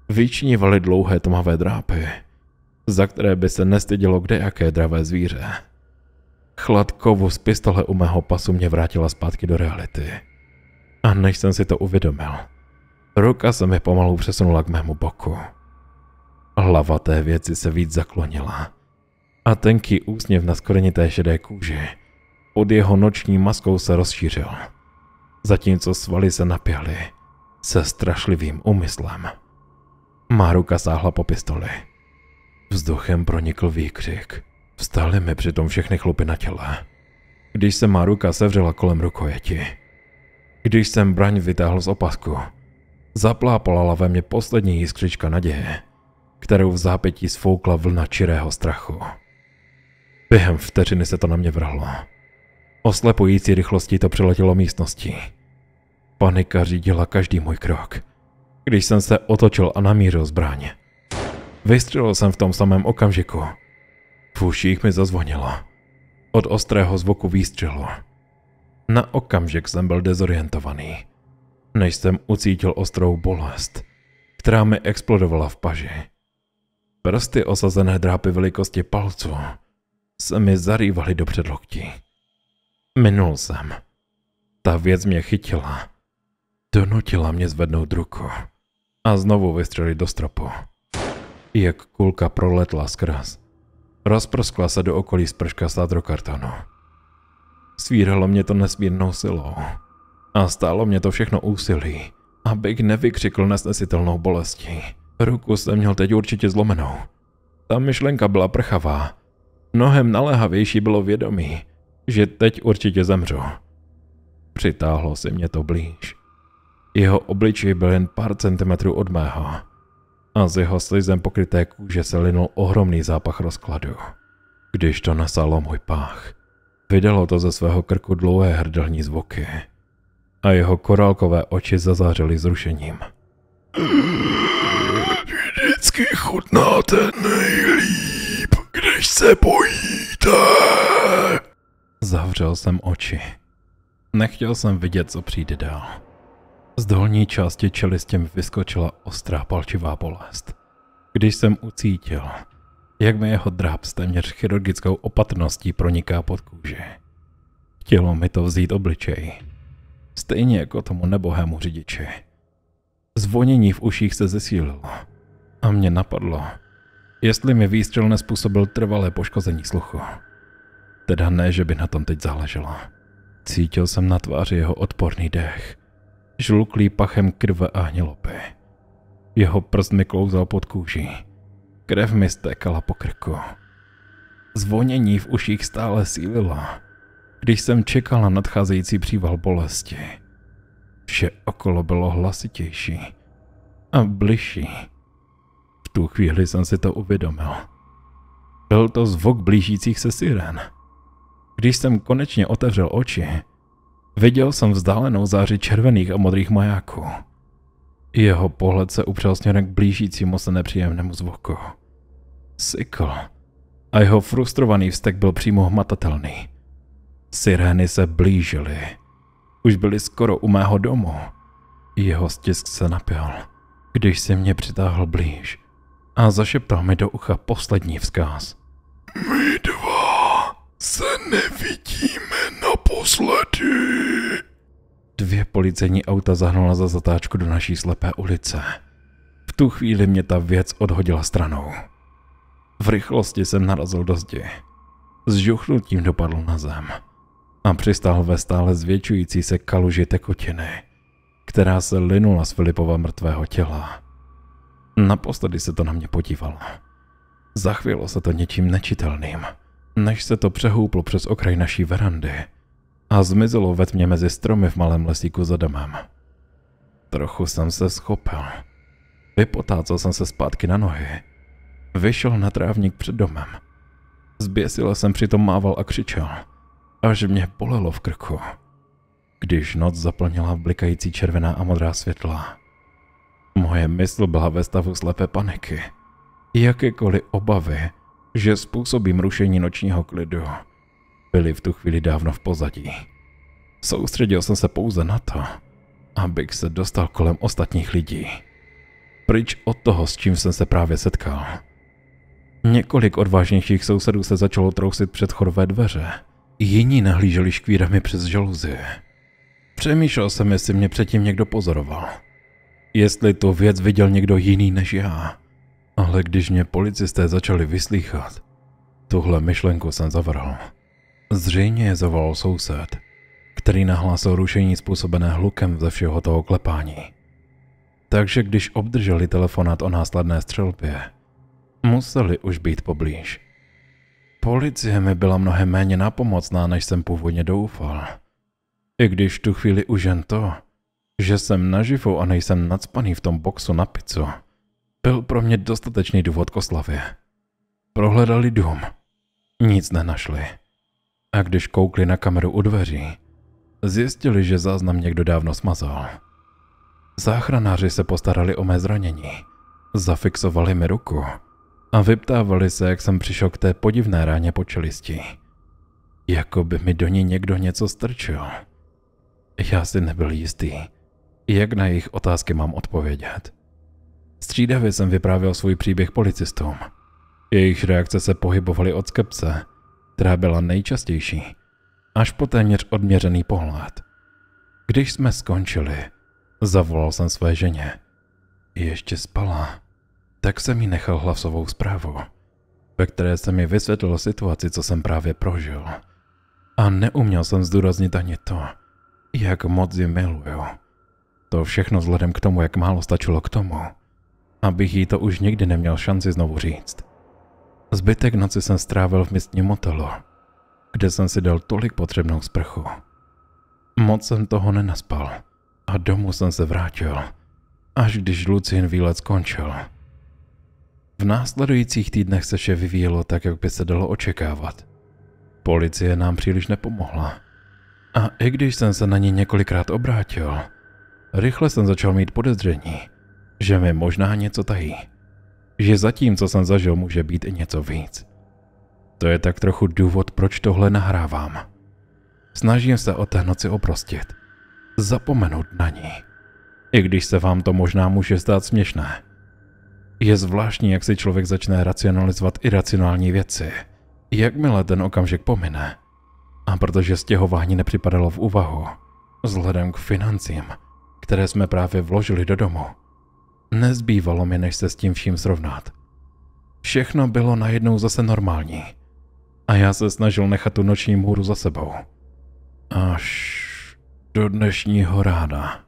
vyčnívaly dlouhé tmavé drápy, za které by se nestydělo kde jaké dravé zvíře. Chlad kovu z pistole u mého pasu mě vrátila zpátky do reality. A než jsem si to uvědomil, ruka se mi pomalu přesunula k mému boku. Hlava té věci se víc zaklonila a tenký úsměv na skorenité šedé kůži pod jeho noční maskou se rozšířil, zatímco svaly se napěly se strašlivým úmyslem. Má ruka sáhla po pistoli. Vzduchem pronikl výkřik. Vstaly mi přitom všechny chlupy na těle. Když se má ruka sevřela kolem rukojeti. Když jsem braň vytáhl z opasku, zaplápolala ve mně poslední jiskřička naděje, kterou v zápětí sfoukla vlna čirého strachu. Během vteřiny se to na mě vrhlo. Oslepující rychlostí to přiletělo místnosti. Panika řídila každý můj krok. Když jsem se otočil a namířil zbraně. Vystřelil jsem v tom samém okamžiku. V uších mi zazvonilo. Od ostrého zvuku výstřelu. Na okamžik jsem byl dezorientovaný, než jsem ucítil ostrou bolest, která mi explodovala v paži. Prsty osazené drápy velikosti palců se mi zarývaly do předloktí. Minul jsem. Ta věc mě chytila. Donutila mě zvednout ruku. A znovu vystřelit do stropu. Jak kulka proletla skrz. Rozprskla se do okolí sprška sádrokartonu. Svíralo mě to nesmírnou silou. A stálo mě to všechno úsilí, abych nevykřikl nesnesitelnou bolestí. Ruku jsem měl teď určitě zlomenou. Ta myšlenka byla prchavá. Mnohem naléhavější bylo vědomí, že teď určitě zemřu. Přitáhlo se mě to blíž. Jeho obličej byl jen pár centimetrů od mého a z jeho slizem pokryté kůže se linul ohromný zápach rozkladu. Když to nasalo můj pách, vydalo to ze svého krku dlouhé hrdelní zvuky a jeho korálkové oči zazářily zrušením. Vždycky chutnáte nejlíp, když se bojíte. Zavřel jsem oči. Nechtěl jsem vidět, co přijde dál. Z dolní části mi vyskočila ostrá palčivá bolest. Když jsem ucítil, jak mi jeho dráp s téměř chirurgickou opatrností proniká pod kůži. Chtělo mi to vzít obličej. Stejně jako tomu nebohému řidiči. Zvonění v uších se zesílilo. A mě napadlo, jestli mi výstřel nespůsobil trvalé poškození sluchu. Teda ne, že by na tom teď záleželo. Cítil jsem na tváři jeho odporný dech. Žluklý pachem krve a hnilopy. Jeho prst mi klouzal pod kůží. Krev mi stékala po krku. Zvonění v uších stále sílilo, když jsem čekal na nadcházející příval bolesti. Vše okolo bylo hlasitější a bližší. V tu chvíli jsem si to uvědomil. Byl to zvuk blížících se siren. Když jsem konečně otevřel oči, viděl jsem vzdálenou záři červených a modrých majáků. Jeho pohled se upřel směrem k blížícímu se nepříjemnému zvuku. Sykl. A jeho frustrovaný vztek byl přímo hmatatelný. Sirény se blížily. Už byly skoro u mého domu. Jeho stisk se napil, když si mě přitáhl blíž a zašeptal mi do ucha poslední vzkaz. Mít se nevidíme naposledy. Dvě policejní auta zahnula za zatáčku do naší slepé ulice. V tu chvíli mě ta věc odhodila stranou. V rychlosti jsem narazil do zdi. S žuchnutím dopadl na zem a přistál ve stále zvětšující se kaluži tekutiny, která se linula z Filipova mrtvého těla. Naposledy se to na mě podívalo. Zachvělo se to něčím nečitelným – než se to přehouplo přes okraj naší verandy a zmizelo ve tmě mezi stromy v malém lesíku za domem. Trochu jsem se schopil. Vypotácel jsem se zpátky na nohy. Vyšel na trávník před domem. Zběsile jsem přitom mával a křičel, až mě polelo v krku. Když noc zaplnila blikající červená a modrá světla, moje mysl byla ve stavu slepé paniky. Jakékoliv obavy že způsobím rušení nočního klidu, byly v tu chvíli dávno v pozadí. Soustředil jsem se pouze na to, abych se dostal kolem ostatních lidí. Pryč od toho, s čím jsem se právě setkal. Několik odvážnějších sousedů se začalo trousit před chorvé dveře. Jiní nahlíželi škvírami přes žaluzi. Přemýšlel jsem, jestli mě předtím někdo pozoroval. Jestli tu věc viděl někdo jiný než já. Ale když mě policisté začali vyslýchat, tuhle myšlenku jsem zavrhl. Zřejmě je zavolal soused, který nahlásil rušení způsobené hlukem ze všeho toho klepání. Takže když obdrželi telefonát o následné střelbě, museli už být poblíž. Policie mi byla mnohem méně napomocná, než jsem původně doufal. I když tu chvíli už jen to, že jsem naživu a nejsem nadspaný v tom boxu na pizzu, byl pro mě dostatečný důvod k oslavě. Prohledali dům. Nic nenašli. A když koukli na kameru u dveří, zjistili, že záznam někdo dávno smazal. Záchranáři se postarali o mé zranění, zafixovali mi ruku a vyptávali se, jak jsem přišel k té podivné ráně po čelisti. Jako by mi do ní někdo něco strčil. Já si nebyl jistý, jak na jejich otázky mám odpovědět. Střídavě jsem vyprávěl svůj příběh policistům. Jejich reakce se pohybovaly od skepse, která byla nejčastější, až po téměř odměřený pohled. Když jsme skončili, zavolal jsem své ženě. Ještě spala, tak jsem jí nechal hlasovou zprávu, ve které se mi vysvětlilo situaci, co jsem právě prožil. A neuměl jsem zdůraznit ani to, jak moc ji miluju. To všechno vzhledem k tomu, jak málo stačilo k tomu, abych jí to už nikdy neměl šanci znovu říct. Zbytek noci jsem strávil v místním motelu, kde jsem si dal tolik potřebnou sprchu. Moc jsem toho nenaspal a domů jsem se vrátil, až když Lucien výlet skončil. V následujících týdnech se vše vyvíjelo tak, jak by se dalo očekávat. Policie nám příliš nepomohla. A i když jsem se na ní několikrát obrátil, rychle jsem začal mít podezření – že mi možná něco tají. Že zatím, co jsem zažil, může být i něco víc. To je tak trochu důvod, proč tohle nahrávám. Snažím se o té noci oprostit. Zapomenout na ní. I když se vám to možná může zdát směšné. Je zvláštní, jak si člověk začne racionalizovat iracionální věci. Jakmile ten okamžik pomine. A protože stěhování nepřipadalo v úvahu, vzhledem k financím, které jsme právě vložili do domu, Nezbývalo mi, než se s tím vším srovnat. Všechno bylo najednou zase normální. A já se snažil nechat tu noční můru za sebou. Až do dnešního rána.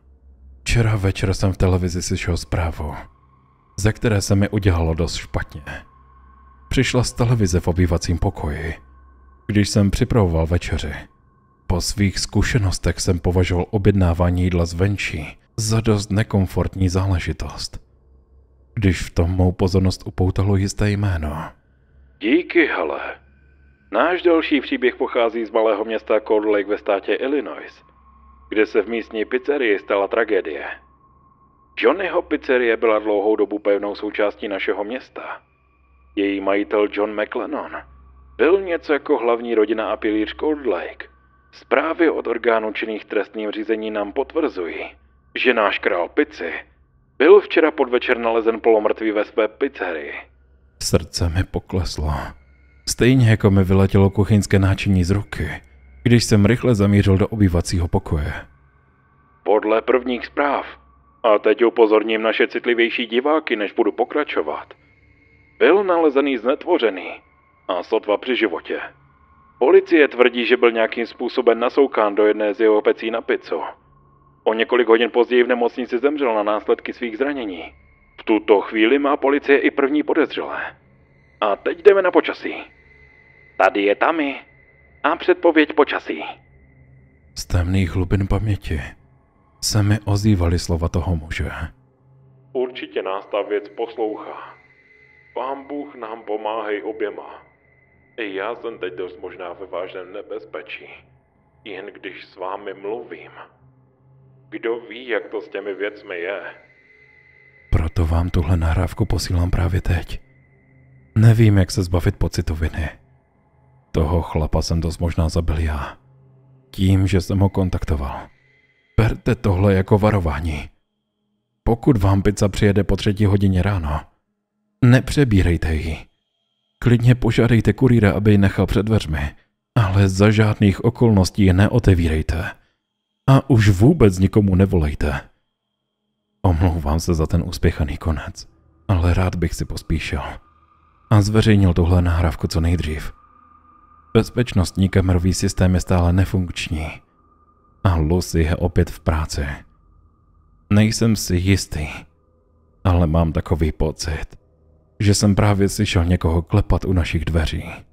Včera večer jsem v televizi slyšel zprávu, ze které se mi udělalo dost špatně. Přišla z televize v obývacím pokoji, když jsem připravoval večeři. Po svých zkušenostech jsem považoval objednávání jídla zvenčí za dost nekomfortní záležitost. Když v tom mou pozornost upoutalo jisté jméno. Díky, hele. Náš další příběh pochází z malého města Cold Lake ve státě Illinois, kde se v místní pizzerii stala tragédie. Johnnyho pizzerie byla dlouhou dobu pevnou součástí našeho města. Její majitel John McLennan byl něco jako hlavní rodina a pilíř Cold Lake. Zprávy od orgánů činných trestním řízení nám potvrzují, že náš král Pici byl včera podvečer nalezen polomrtvý ve své pizzerii. Srdce mi pokleslo. Stejně jako mi vyletělo kuchyňské náčiní z ruky, když jsem rychle zamířil do obývacího pokoje. Podle prvních zpráv, a teď upozorním naše citlivější diváky, než budu pokračovat, byl nalezený znetvořený a sotva při životě. Policie tvrdí, že byl nějakým způsobem nasoukán do jedné z jeho pecí na pizzu. O několik hodin později v nemocnici zemřel na následky svých zranění. V tuto chvíli má policie i první podezřelé. A teď jdeme na počasí. Tady je Tami a předpověď počasí. Z temných hlubin paměti se mi ozývaly slova toho muže. Určitě nás ta věc poslouchá. Pán Bůh nám pomáhej oběma. I já jsem teď dost možná ve vážném nebezpečí. Jen když s vámi mluvím, kdo ví, jak to s těmi věcmi je? Proto vám tuhle nahrávku posílám právě teď. Nevím, jak se zbavit pocitu viny. Toho chlapa jsem dost možná zabil já. Tím, že jsem ho kontaktoval. Berte tohle jako varování. Pokud vám pizza přijede po třetí hodině ráno, nepřebírejte ji. Klidně požádejte kurýra, aby ji nechal před dveřmi, ale za žádných okolností neotevírejte. A už vůbec nikomu nevolejte. Omlouvám se za ten uspěchaný konec, ale rád bych si pospíšil. A zveřejnil tuhle nahrávku co nejdřív. Bezpečnostní kamerový systém je stále nefunkční. A Lucy je opět v práci. Nejsem si jistý, ale mám takový pocit, že jsem právě slyšel někoho klepat u našich dveří.